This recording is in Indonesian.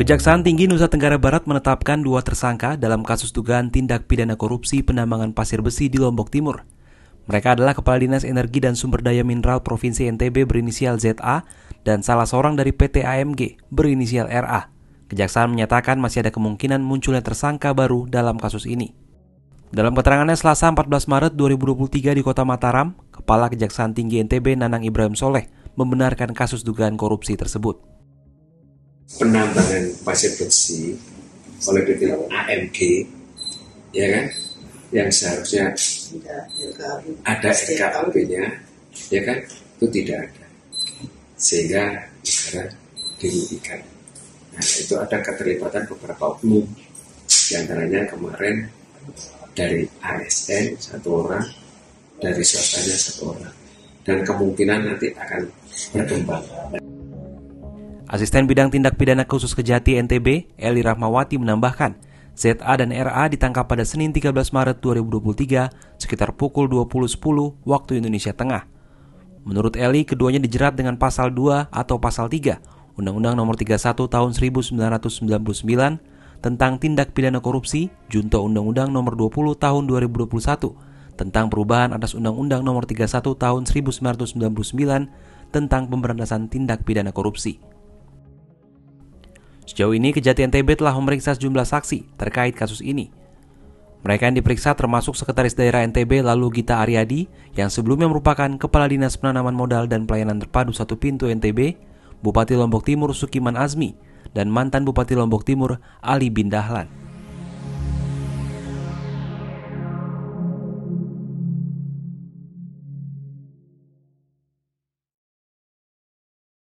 Kejaksaan Tinggi Nusa Tenggara Barat menetapkan dua tersangka dalam kasus dugaan tindak pidana korupsi penambangan pasir besi di Lombok Timur. Mereka adalah Kepala Dinas Energi dan Sumber Daya Mineral Provinsi NTB berinisial ZA dan salah seorang dari PT AMG berinisial RA. Kejaksaan menyatakan masih ada kemungkinan munculnya tersangka baru dalam kasus ini. Dalam keterangannya Selasa 14 Maret 2023 di Kota Mataram, Kepala Kejaksaan Tinggi NTB Nanang Ibrahim Soleh membenarkan kasus dugaan korupsi tersebut penambangan pasir bersih oleh PT AMG ya kan yang seharusnya ada LKAP-nya ya kan itu tidak ada sehingga negara dirugikan nah itu ada keterlibatan beberapa oknum diantaranya kemarin dari ASN satu orang dari swastanya satu orang dan kemungkinan nanti akan berkembang Asisten Bidang Tindak Pidana Khusus Kejati NTB, Eli Rahmawati menambahkan, ZA dan RA ditangkap pada Senin 13 Maret 2023 sekitar pukul 20.10 waktu Indonesia Tengah. Menurut Eli, keduanya dijerat dengan pasal 2 atau pasal 3 Undang-Undang Nomor 31 Tahun 1999 tentang tindak pidana korupsi, Junto Undang-Undang Nomor 20 Tahun 2021 tentang perubahan atas Undang-Undang Nomor 31 Tahun 1999 tentang pemberantasan tindak pidana korupsi. Sejauh ini kejati NTB telah memeriksa sejumlah saksi terkait kasus ini. Mereka yang diperiksa termasuk Sekretaris Daerah NTB lalu Gita Aryadi yang sebelumnya merupakan Kepala Dinas Penanaman Modal dan Pelayanan Terpadu Satu Pintu NTB, Bupati Lombok Timur Sukiman Azmi, dan mantan Bupati Lombok Timur Ali Bin Dahlan.